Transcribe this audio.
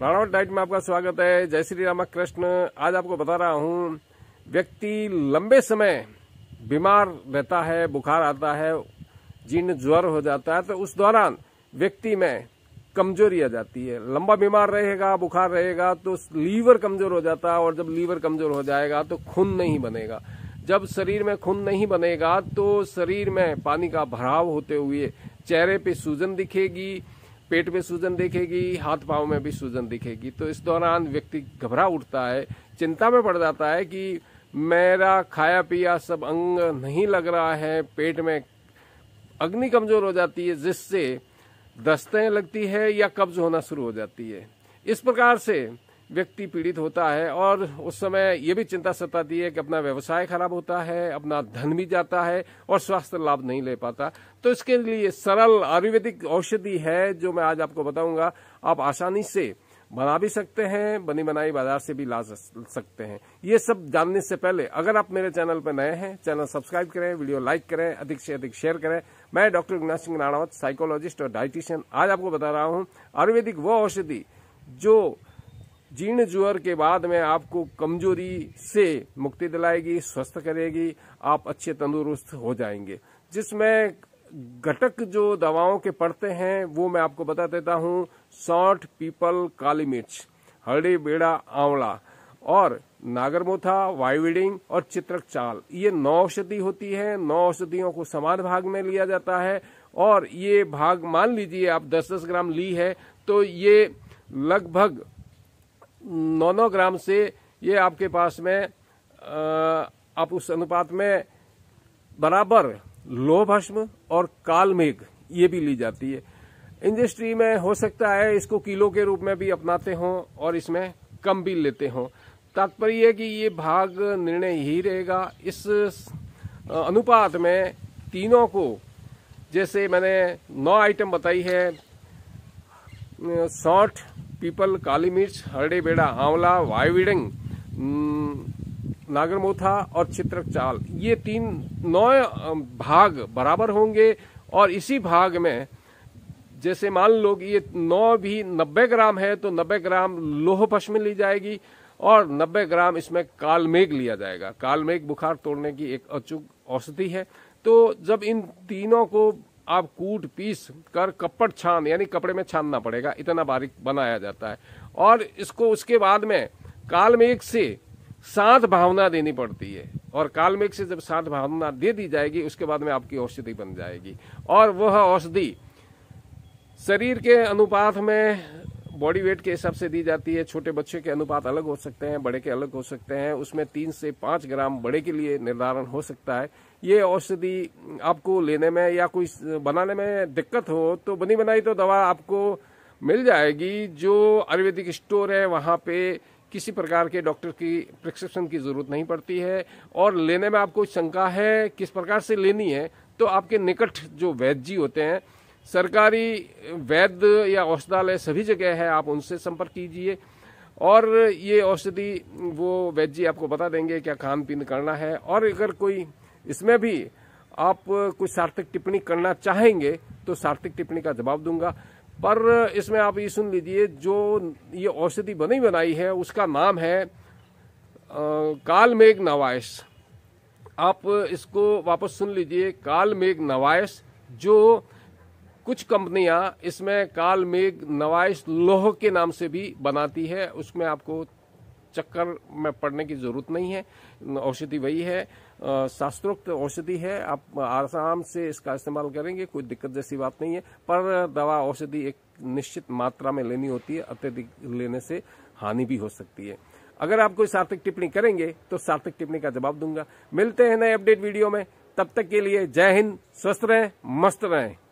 राणावट diet में आपका स्वागत है जय श्री रामा कृष्ण आज आपको बता रहा हूँ व्यक्ति लंबे समय बीमार रहता है बुखार आता है जीर्ण ज्वर हो जाता है तो उस दौरान व्यक्ति में कमजोरी आ जाती है लंबा बीमार रहेगा बुखार रहेगा तो लीवर कमजोर हो जाता है और जब लीवर कमजोर हो जाएगा तो खून नहीं बनेगा जब शरीर में खून नहीं बनेगा तो शरीर में पानी का भराव होते हुए चेहरे पे सूजन दिखेगी पेट में सूजन दिखेगी हाथ पाँव में भी सूजन दिखेगी तो इस दौरान व्यक्ति घबरा उठता है चिंता में पड़ जाता है कि मेरा खाया पिया सब अंग नहीं लग रहा है पेट में अग्नि कमजोर हो जाती है जिससे दस्तें लगती है या कब्ज होना शुरू हो जाती है इस प्रकार से व्यक्ति पीड़ित होता है और उस समय ये भी चिंता सताती है कि अपना व्यवसाय खराब होता है अपना धन भी जाता है और स्वास्थ्य लाभ नहीं ले पाता तो इसके लिए सरल आयुर्वेदिक औषधि है जो मैं आज आपको बताऊंगा आप आसानी से बना भी सकते हैं बनी बनाई बाजार से भी ला सकते हैं ये सब जानने से पहले अगर आप मेरे चैनल पर नए हैं चैनल सब्सक्राइब करें वीडियो लाइक करें अधिक से अधिक शेयर करें मैं डॉक्टर गुनाज सिंह राणावत साइकोलॉजिस्ट और डाइटिशियन आज आपको बता रहा हूं आयुर्वेदिक वो औषधि जो जीर्ण ज्वर के बाद में आपको कमजोरी से मुक्ति दिलाएगी स्वस्थ करेगी आप अच्छे तंदुरुस्त हो जाएंगे जिसमें घटक जो दवाओं के पड़ते हैं वो मैं आपको बता देता हूँ सौठ पीपल काली मिर्च हल्दी बेड़ा आंवला और नागरमोथा वायुविडिंग और चित्रक चाल ये नौ औषधि होती है नौ औषधियों को समान भाग में लिया जाता है और ये भाग मान लीजिए आप 10-10 ग्राम ली है तो ये लगभग नौ नौ ग्राम से ये आपके पास में आप उस अनुपात में बराबर लोह भस्म और काल मेघ ये भी ली जाती है इंडस्ट्री में हो सकता है इसको किलो के रूप में भी अपनाते हों और इसमें कम भी लेते हों तात्पर्य है कि ये भाग निर्णय ही रहेगा इस अनुपात में तीनों को जैसे मैंने नौ आइटम बताई है सौठ पीपल काली मिर्च हरडे बेड़ा आंवला वायविडंग नागरमोथा और चित्रक चाल ये तीन नौ भाग बराबर होंगे और इसी भाग में जैसे मान लो कि ये नौ भी नब्बे ग्राम है तो नब्बे ग्राम लोह पश्म ली जाएगी और 90 ग्राम इसमें कालमेघ लिया जाएगा कालमेघ बुखार तोड़ने की एक अचूक औषधि है तो जब इन तीनों को आप कूट पीस कर कपट छान यानी कपड़े में छानना पड़ेगा इतना बारीक बनाया जाता है और इसको उसके बाद में कालमेघ से सात भावना देनी पड़ती है और कालमेघ से जब सात भावना दे दी जाएगी उसके बाद में आपकी औषधि बन जाएगी और वह औषधि शरीर के अनुपात में बॉडी वेट के हिसाब से दी जाती है छोटे बच्चे के अनुपात अलग हो सकते हैं बड़े के अलग हो सकते हैं उसमें तीन से पाँच ग्राम बड़े के लिए निर्धारण हो सकता है ये औषधि आपको लेने में या कोई बनाने में दिक्कत हो तो बनी बनाई तो दवा आपको मिल जाएगी जो आयुर्वेदिक स्टोर है वहाँ पे किसी प्रकार के डॉक्टर की प्रिस्क्रिप्शन की ज़रूरत नहीं पड़ती है और लेने में आपको शंका है किस प्रकार से लेनी है तो आपके निकट जो वैद्य जी होते हैं सरकारी वैद्य या औषधालय सभी जगह है आप उनसे संपर्क कीजिए और ये औषधि वो वैद्य जी आपको बता देंगे क्या खान पीन करना है और अगर कोई इसमें भी आप कुछ सार्थक टिप्पणी करना चाहेंगे तो सार्थक टिप्पणी का जवाब दूंगा पर इसमें आप ये सुन लीजिए जो ये औषधि बनी बनाई है उसका नाम है कालमेघ नवायस आप इसको वापस सुन लीजिए कालमेघ नवायस जो कुछ कंपनियां इसमें काल मेघ नवाइश लोह के नाम से भी बनाती है उसमें आपको चक्कर में पड़ने की जरूरत नहीं है औषधि वही है शास्त्रोक्त औषधि है आप आराम से इसका इस्तेमाल करेंगे कोई दिक्कत जैसी बात नहीं है पर दवा औषधि एक निश्चित मात्रा में लेनी होती है अत्यधिक लेने से हानि भी हो सकती है अगर आप कोई सार्थक टिप्पणी करेंगे तो सार्थक टिप्पणी का जवाब दूंगा मिलते हैं नए अपडेट वीडियो में तब तक के लिए जय हिंद स्वस्थ रहें मस्त रहें